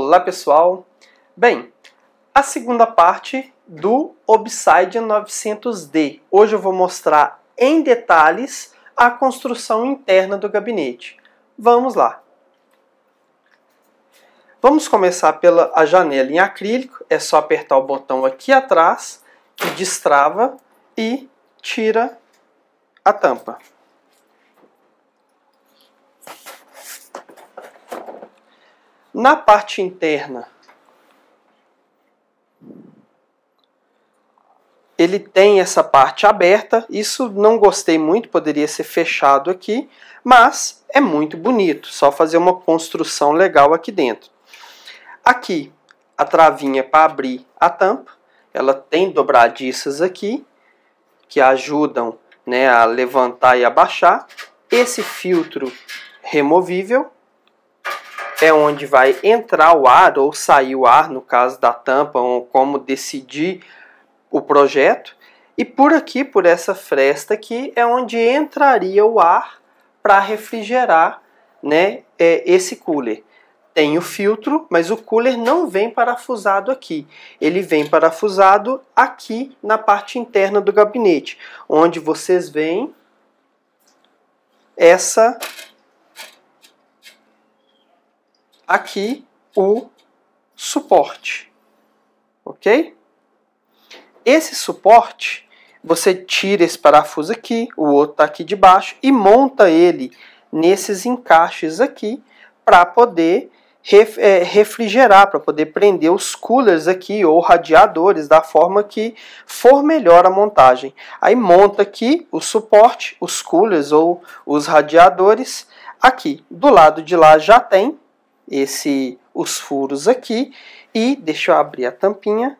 Olá pessoal! Bem, a segunda parte do Obsidian 900D. Hoje eu vou mostrar em detalhes a construção interna do gabinete. Vamos lá! Vamos começar pela a janela em acrílico, é só apertar o botão aqui atrás, que destrava e tira a tampa. Na parte interna, ele tem essa parte aberta. Isso não gostei muito, poderia ser fechado aqui, mas é muito bonito. Só fazer uma construção legal aqui dentro. Aqui, a travinha para abrir a tampa. Ela tem dobradiças aqui, que ajudam né, a levantar e abaixar. Esse filtro removível é onde vai entrar o ar ou sair o ar, no caso da tampa, ou como decidir o projeto. E por aqui, por essa fresta aqui, é onde entraria o ar para refrigerar né, é, esse cooler. Tem o filtro, mas o cooler não vem parafusado aqui. Ele vem parafusado aqui na parte interna do gabinete, onde vocês veem essa aqui o suporte. Ok? Esse suporte, você tira esse parafuso aqui, o outro está aqui debaixo, e monta ele nesses encaixes aqui para poder é, refrigerar, para poder prender os coolers aqui ou radiadores da forma que for melhor a montagem. Aí monta aqui o suporte, os coolers ou os radiadores. Aqui do lado de lá já tem, esse, os furos aqui e deixa eu abrir a tampinha.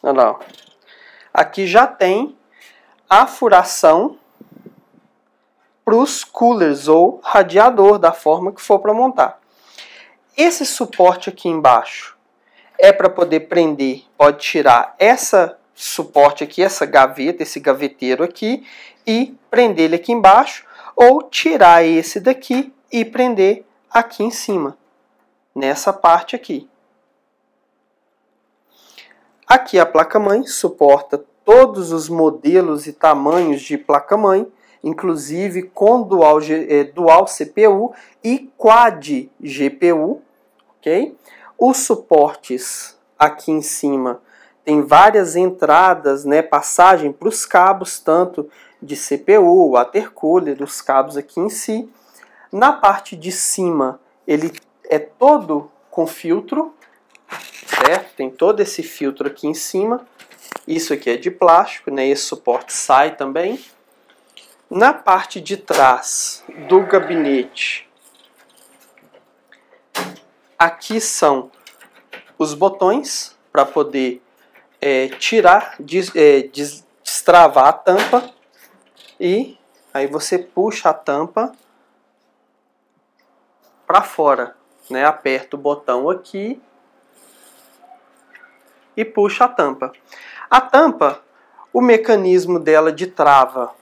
Olha lá, aqui já tem a furação para os coolers ou radiador, da forma que for para montar. Esse suporte aqui embaixo é para poder prender, pode tirar essa suporte aqui, essa gaveta, esse gaveteiro aqui, e prender ele aqui embaixo, ou tirar esse daqui e prender aqui em cima, nessa parte aqui. Aqui a placa-mãe suporta todos os modelos e tamanhos de placa-mãe, inclusive com dual, eh, dual CPU e quad GPU, ok? Os suportes aqui em cima tem várias entradas, né, passagem para os cabos, tanto de CPU, water cooler, os cabos aqui em si. Na parte de cima, ele é todo com filtro, certo? Tem todo esse filtro aqui em cima. Isso aqui é de plástico, né? Esse suporte sai também. Na parte de trás do gabinete, aqui são os botões para poder é, tirar, des, é, destravar a tampa e aí você puxa a tampa para fora, né? Aperta o botão aqui e puxa a tampa. A tampa, o mecanismo dela de trava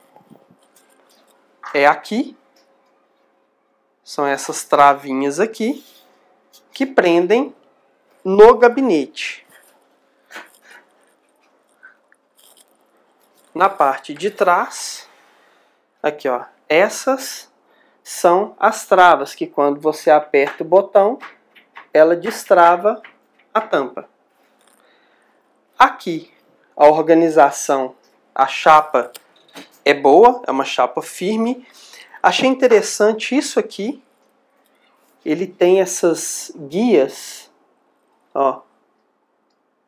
é aqui. São essas travinhas aqui que prendem no gabinete. na parte de trás, aqui ó, essas são as travas que quando você aperta o botão, ela destrava a tampa. Aqui, a organização, a chapa é boa, é uma chapa firme. Achei interessante isso aqui. Ele tem essas guias, ó,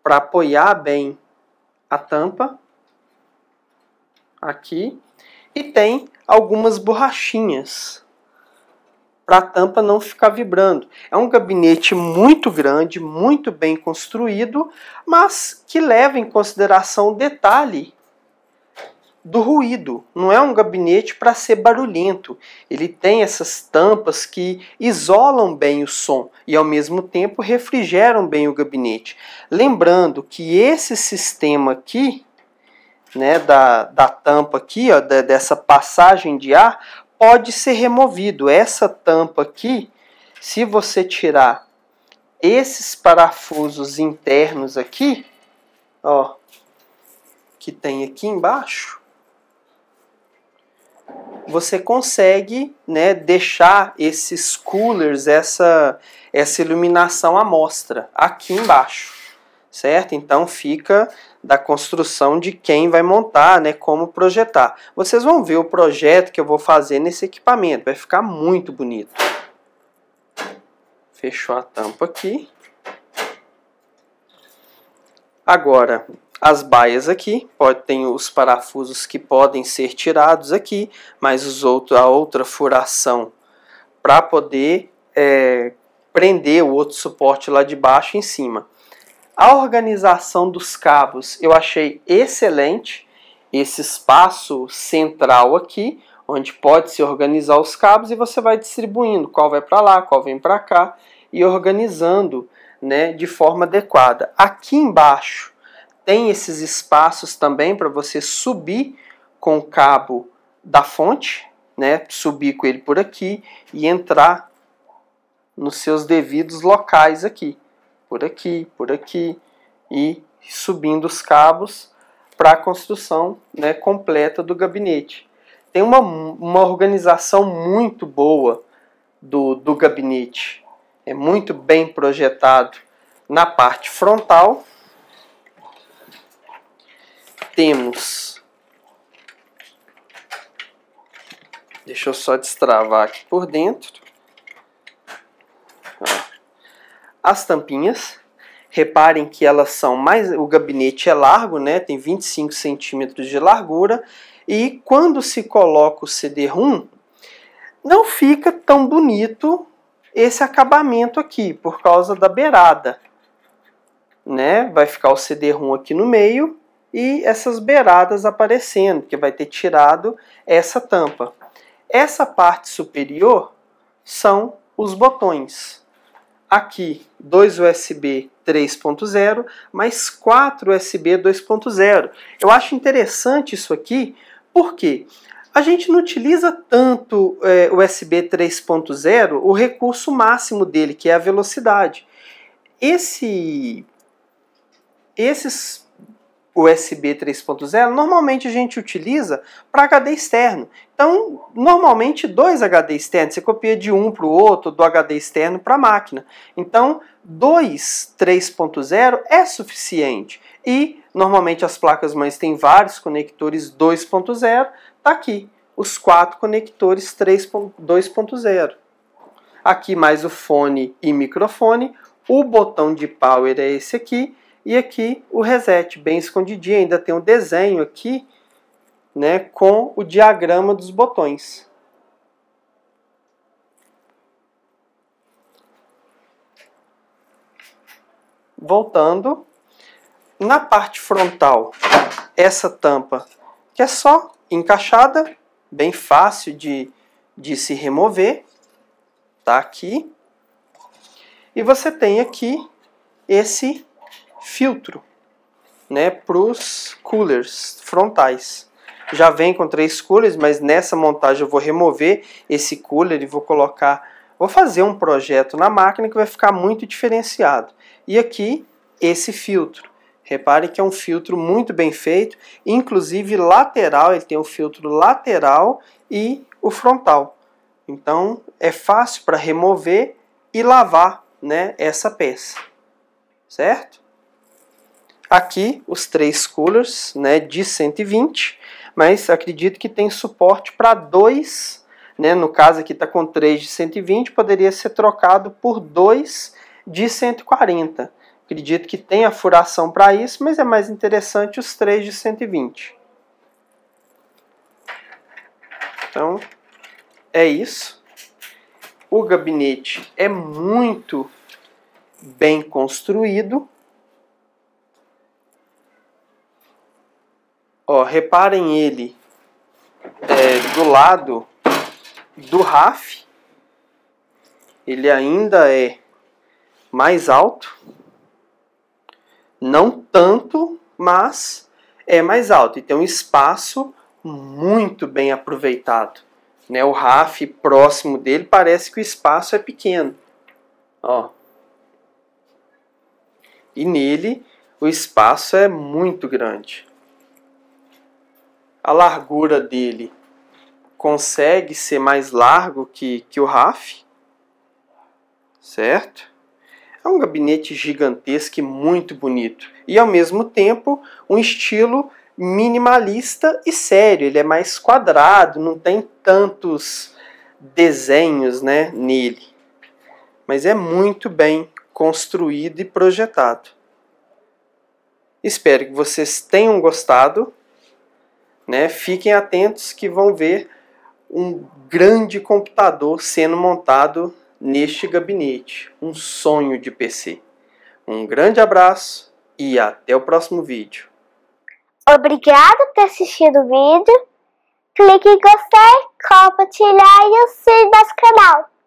para apoiar bem a tampa aqui e tem algumas borrachinhas para a tampa não ficar vibrando. É um gabinete muito grande, muito bem construído, mas que leva em consideração o detalhe do ruído. Não é um gabinete para ser barulhento. Ele tem essas tampas que isolam bem o som e ao mesmo tempo refrigeram bem o gabinete. Lembrando que esse sistema aqui né, da, da tampa aqui, ó, da, dessa passagem de ar, pode ser removido. Essa tampa aqui, se você tirar esses parafusos internos aqui, ó, que tem aqui embaixo, você consegue né, deixar esses coolers, essa, essa iluminação à mostra aqui embaixo certo? Então fica da construção de quem vai montar, né, como projetar. Vocês vão ver o projeto que eu vou fazer nesse equipamento, vai ficar muito bonito. Fechou a tampa aqui. Agora, as baias aqui, pode, tem os parafusos que podem ser tirados aqui, mas os outro, a outra furação para poder é, prender o outro suporte lá de baixo em cima. A organização dos cabos eu achei excelente, esse espaço central aqui, onde pode se organizar os cabos e você vai distribuindo qual vai para lá, qual vem para cá e organizando né, de forma adequada. Aqui embaixo tem esses espaços também para você subir com o cabo da fonte, né, subir com ele por aqui e entrar nos seus devidos locais aqui por aqui, por aqui e subindo os cabos para a construção né, completa do gabinete. Tem uma, uma organização muito boa do, do gabinete, é muito bem projetado. Na parte frontal, temos. Deixa eu só destravar aqui por dentro. As tampinhas, reparem que elas são mais. O gabinete é largo, né? Tem 25 centímetros de largura. E quando se coloca o CD-ROM, não fica tão bonito esse acabamento aqui, por causa da beirada. Né? Vai ficar o CD-ROM aqui no meio e essas beiradas aparecendo, que vai ter tirado essa tampa. Essa parte superior são os botões aqui dois USB 3.0 mais quatro USB 2.0. Eu acho interessante isso aqui, porque a gente não utiliza tanto é, USB 3.0, o recurso máximo dele, que é a velocidade. Esse, esses USB 3.0, normalmente a gente utiliza para HD externo. Então, normalmente dois HD externos, você copia de um para o outro, do HD externo para a máquina. Então, dois 3.0 é suficiente. E normalmente as placas mães têm vários conectores 2.0, está aqui os quatro conectores 2.0. Aqui mais o fone e microfone, o botão de power é esse aqui e aqui o reset, bem escondidinho, ainda tem um desenho aqui, né, com o diagrama dos botões. Voltando, na parte frontal, essa tampa que é só encaixada, bem fácil de, de se remover, tá aqui. E você tem aqui esse filtro né, para os coolers frontais. Já vem com três coolers, mas nessa montagem eu vou remover esse cooler e vou colocar... Vou fazer um projeto na máquina que vai ficar muito diferenciado. E aqui, esse filtro. Repare que é um filtro muito bem feito, inclusive lateral, ele tem o um filtro lateral e o frontal. Então, é fácil para remover e lavar né, essa peça, certo? Aqui os três coolers né, de 120, mas acredito que tem suporte para dois, né, no caso aqui está com três de 120, poderia ser trocado por dois de 140. Acredito que tem a furação para isso, mas é mais interessante os três de 120. Então, é isso. O gabinete é muito bem construído. Ó, reparem ele é, do lado do RAF. Ele ainda é mais alto. Não tanto, mas é mais alto. E tem um espaço muito bem aproveitado. Né? O RAF próximo dele parece que o espaço é pequeno. Ó. E nele o espaço é muito grande a largura dele consegue ser mais largo que, que o RAF, certo? É um gabinete gigantesco e muito bonito. E ao mesmo tempo, um estilo minimalista e sério. Ele é mais quadrado, não tem tantos desenhos né, nele. Mas é muito bem construído e projetado. Espero que vocês tenham gostado. Né? Fiquem atentos que vão ver um grande computador sendo montado neste gabinete, um sonho de PC. Um grande abraço e até o próximo vídeo. Obrigado por assistir o vídeo. Clique em gostei, compartilhar e o sininho nosso canal.